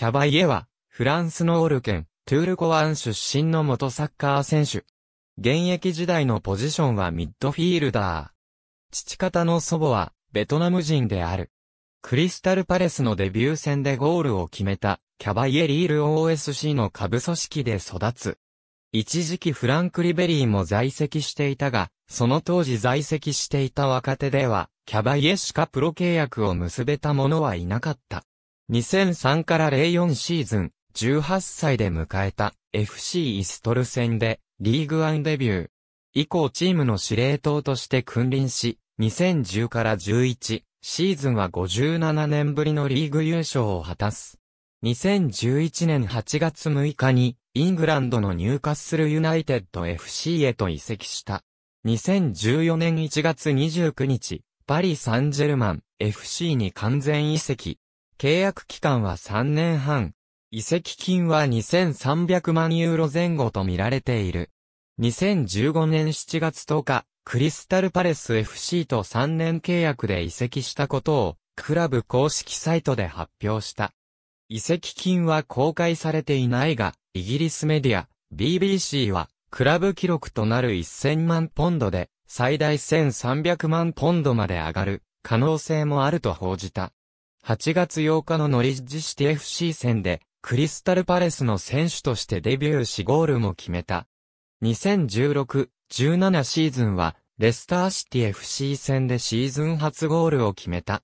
キャバイエは、フランスのオール県、トゥールコアン出身の元サッカー選手。現役時代のポジションはミッドフィールダー。父方の祖母は、ベトナム人である。クリスタルパレスのデビュー戦でゴールを決めた、キャバイエリール OSC の下部組織で育つ。一時期フランク・リベリーも在籍していたが、その当時在籍していた若手では、キャバイエしかプロ契約を結べた者はいなかった。2003から04シーズン、18歳で迎えた FC イストル戦でリーグワンデビュー。以降チームの司令塔として君臨し、2010から11シーズンは57年ぶりのリーグ優勝を果たす。2011年8月6日にイングランドのニューカッスルユナイテッド FC へと移籍した。2014年1月29日、パリ・サンジェルマン FC に完全移籍。契約期間は3年半。移籍金は2300万ユーロ前後と見られている。2015年7月10日、クリスタルパレス FC と3年契約で移籍したことを、クラブ公式サイトで発表した。移籍金は公開されていないが、イギリスメディア、BBC は、クラブ記録となる1000万ポンドで、最大1300万ポンドまで上がる可能性もあると報じた。8月8日のノリッジシティ FC 戦で、クリスタルパレスの選手としてデビューしゴールも決めた。2016-17シーズンは、レスターシティ FC 戦でシーズン初ゴールを決めた。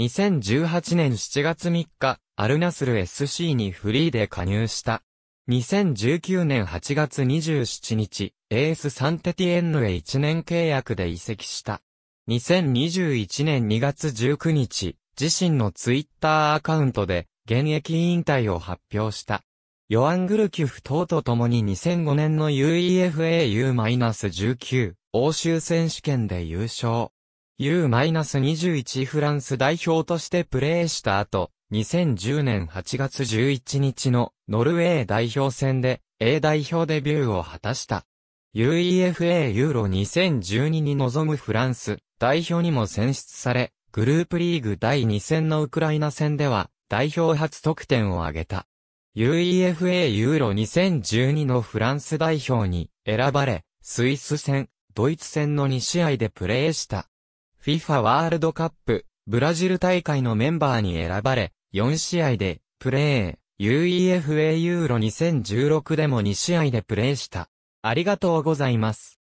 2018年7月3日、アルナスル SC にフリーで加入した。2019年8月27日、エースサンテティエンヌへ1年契約で移籍した。2021年2月19日、自身のツイッターアカウントで現役引退を発表した。ヨアン・グルキュフ等と共に2005年の UEFAU-19 欧州選手権で優勝。U-21 フランス代表としてプレーした後、2010年8月11日のノルウェー代表戦で A 代表デビューを果たした。UEFA ユーロ2012に臨むフランス代表にも選出され、グループリーグ第2戦のウクライナ戦では、代表初得点を挙げた。UEFA ユーロ2012のフランス代表に選ばれ、スイス戦、ドイツ戦の2試合でプレーした。FIFA ワールドカップ、ブラジル大会のメンバーに選ばれ、4試合でプレー、UEFA ユーロ2016でも2試合でプレーした。ありがとうございます。